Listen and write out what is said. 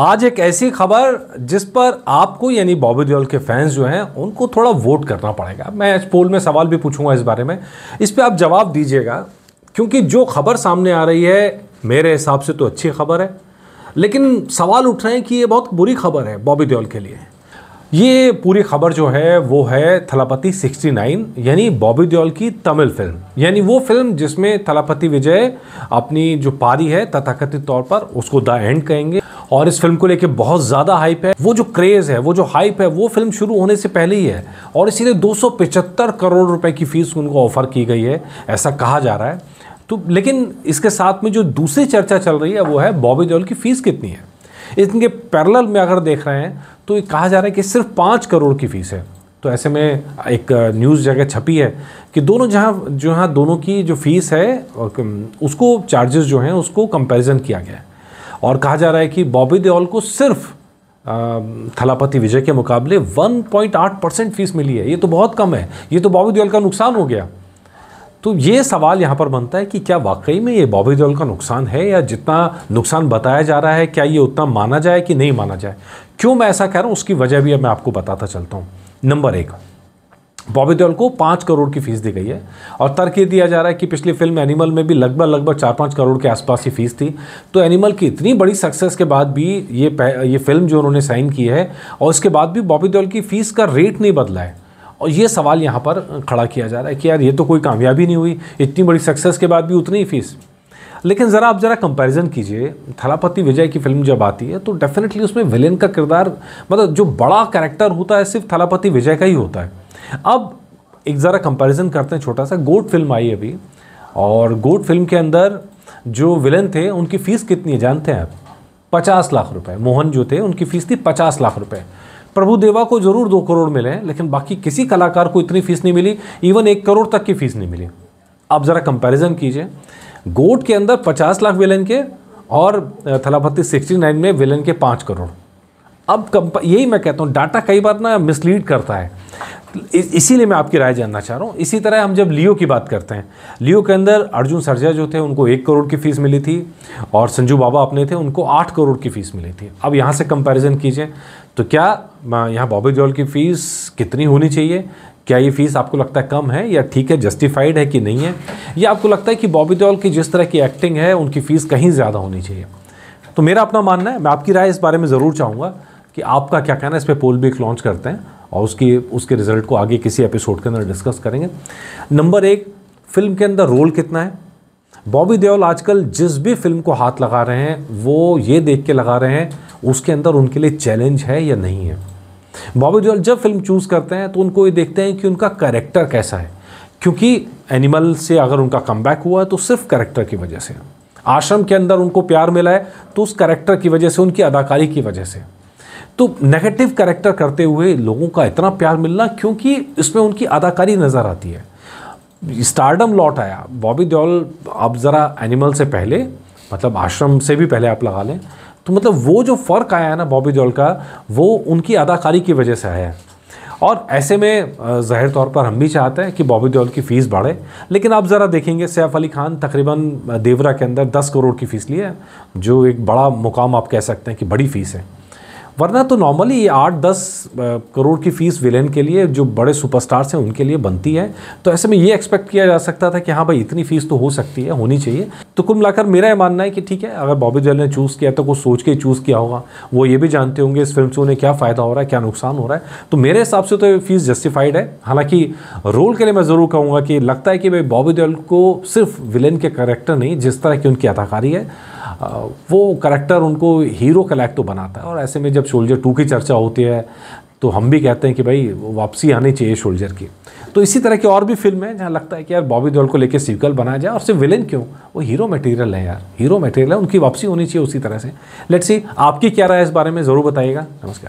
आज एक ऐसी खबर जिस पर आपको यानी बॉबी देओल के फैंस जो हैं उनको थोड़ा वोट करना पड़ेगा मैं इस पोल में सवाल भी पूछूंगा इस बारे में इस पर आप जवाब दीजिएगा क्योंकि जो खबर सामने आ रही है मेरे हिसाब से तो अच्छी खबर है लेकिन सवाल उठ रहे हैं कि ये बहुत बुरी खबर है बॉबी देओल के लिए ये पूरी खबर जो है वो है थलापति 69 यानी बॉबी देओल की तमिल फिल्म यानी वो फिल्म जिसमें थलापति विजय अपनी जो पारी है तथाकथित तौर पर उसको द एंड कहेंगे और इस फिल्म को लेके बहुत ज़्यादा हाइप है वो जो क्रेज़ है वो जो हाइप है वो फिल्म शुरू होने से पहले ही है और इसीलिए दो करोड़ रुपए की फ़ीस उनको ऑफ़र की गई है ऐसा कहा जा रहा है तो लेकिन इसके साथ में जो दूसरी चर्चा चल रही है वो है बॉबी देओल की फ़ीस कितनी है इनके पैरल में अगर देख रहे हैं तो ये कहा जा रहा है कि सिर्फ पाँच करोड़ की फ़ीस है तो ऐसे में एक न्यूज़ जगह छपी है कि दोनों जहाँ हाँ दोनों की जो फीस है उसको चार्जेस जो हैं उसको कंपैरिजन किया गया है और कहा जा रहा है कि बॉबी देओल को सिर्फ थलापति विजय के मुकाबले 1.8 परसेंट फीस मिली है ये तो बहुत कम है ये तो बॉबी देओल का नुकसान हो गया तो ये सवाल यहाँ पर बनता है कि क्या वाकई में ये बॉबी देओल का नुकसान है या जितना नुकसान बताया जा रहा है क्या ये उतना माना जाए कि नहीं माना जाए क्यों मैं ऐसा कह रहा हूँ उसकी वजह भी अब मैं आपको बताता चलता हूँ नंबर एक बॉबी देओल को पाँच करोड़ की फीस दी गई है और तर्क ये दिया जा रहा है कि पिछली फिल्म एनिमल में भी लगभग लगभग चार पाँच करोड़ के आसपास ही फीस थी तो एनिमल की इतनी बड़ी सक्सेस के बाद भी ये ये फिल्म जो उन्होंने साइन की है और उसके बाद भी बॉबी देओल की फ़ीस का रेट नहीं बदला है और ये सवाल यहाँ पर खड़ा किया जा रहा है कि यार ये तो कोई कामयाबी नहीं हुई इतनी बड़ी सक्सेस के बाद भी उतनी ही फीस लेकिन ज़रा आप ज़रा कंपैरिजन कीजिए थलापति विजय की फिल्म जब आती है तो डेफिनेटली उसमें विलेन का किरदार मतलब जो बड़ा कैरेक्टर होता है सिर्फ थलापति विजय का ही होता है अब एक ज़रा कंपैरिजन करते हैं छोटा सा गोट फिल्म आई अभी और गोट फिल्म के अंदर जो विलन थे उनकी फ़ीस कितनी है जानते हैं आप पचास लाख रुपए मोहन जो थे उनकी फ़ीस थी पचास लाख रुपए प्रभु देवा को ज़रूर दो करोड़ मिले लेकिन बाकी किसी कलाकार को इतनी फ़ीस नहीं मिली इवन एक करोड़ तक की फ़ीस नहीं मिली आप ज़रा कंपैरिजन कीजिए गोट के अंदर पचास लाख विलन के और थलापति सिक्सटी नाइन में विलन के पाँच करोड़ अब यही मैं कहता हूँ डाटा कई बार ना मिसलीड करता है इसीलिए मैं आपकी राय जानना चाह रहा हूँ इसी तरह हम जब लियो की बात करते हैं लियो के अंदर अर्जुन सरजा जो थे उनको एक करोड़ की फ़ीस मिली थी और संजू बाबा अपने थे उनको आठ करोड़ की फ़ीस मिली थी अब यहाँ से कंपैरिजन कीजिए तो क्या यहाँ बॉबी जॉल की फ़ीस कितनी होनी चाहिए क्या ये फ़ीस आपको लगता है कम है या ठीक है जस्टिफाइड है कि नहीं है या आपको लगता है कि बॉबी जॉल की जिस तरह की एक्टिंग है उनकी फ़ीस कहीं ज़्यादा होनी चाहिए तो मेरा अपना मानना है मैं आपकी राय इस बारे में ज़रूर चाहूँगा कि आपका क्या कहना है इस पर पोल भी एक लॉन्च करते हैं और उसकी उसके रिजल्ट को आगे किसी एपिसोड के अंदर डिस्कस करेंगे नंबर एक फिल्म के अंदर रोल कितना है बॉबी देओल आजकल जिस भी फिल्म को हाथ लगा रहे हैं वो ये देख के लगा रहे हैं उसके अंदर उनके लिए चैलेंज है या नहीं है बॉबी देओल जब फिल्म चूज़ करते हैं तो उनको ये देखते हैं कि उनका करेक्टर कैसा है क्योंकि एनिमल से अगर उनका कम हुआ है तो सिर्फ करेक्टर की वजह से आश्रम के अंदर उनको प्यार मिला है तो उस करेक्टर की वजह से उनकी अदाकारी की वजह से तो नेगेटिव कैरेक्टर करते हुए लोगों का इतना प्यार मिलना क्योंकि इसमें उनकी अदाकारी नज़र आती है स्टारडम लॉट आया बॉबी देओल अब ज़रा एनिमल से पहले मतलब आश्रम से भी पहले आप लगा लें तो मतलब वो जो फ़र्क आया है ना बॉबी देओल का वो उनकी अदाकारी की वजह से आया है और ऐसे में ज़ाहिर तौर पर हम भी चाहते हैं कि बॉबी देओल की फ़ीस बढ़े लेकिन आप ज़रा देखेंगे सैफ अली खान तकरीबन देवरा के अंदर दस करोड़ की फ़ीस ली है जो एक बड़ा मुकाम आप कह सकते हैं कि बड़ी फ़ीस है वरना तो नॉर्मली ये आठ दस करोड़ की फ़ीस विलेन के लिए जो बड़े सुपरस्टार्स हैं उनके लिए बनती है तो ऐसे में ये एक्सपेक्ट किया जा सकता था कि हाँ भाई इतनी फ़ीस तो हो सकती है होनी चाहिए तो कुल मिलाकर मेरा ये मानना है कि ठीक है अगर बॉबी जल ने चूज़ किया तो कुछ सोच के चूज़ किया होगा वो ये भी जानते होंगे इस फिल्म से उन्हें क्या फ़ायदा हो रहा है क्या नुकसान हो रहा है तो मेरे हिसाब से तो ये फ़ीस जस्टिफाइड है हालांकि रोल के लिए मैं ज़रूर कहूँगा कि लगता है कि भाई बॉबी देओल को सिर्फ विलेन के करेक्टर नहीं जिस तरह की उनकी अदाकारी है वो करेक्टर उनको हीरो तो बनाता है और ऐसे में जब शोल्जर टू की चर्चा होती है तो हम भी कहते हैं कि भाई वापसी आनी चाहिए शोल्जर की तो इसी तरह की और भी फिल्म है जहाँ लगता है कि यार बॉबी देओल को लेकर सीक्वल बनाया जाए और सिर्फ विलेन क्यों वो हीरो मटेरियल है यार हीरो मटेरियल है उनकी वापसी होनी चाहिए उसी तरह से लेट्स सी आपकी क्या राय इस बारे में ज़रूर बताइएगा नमस्कार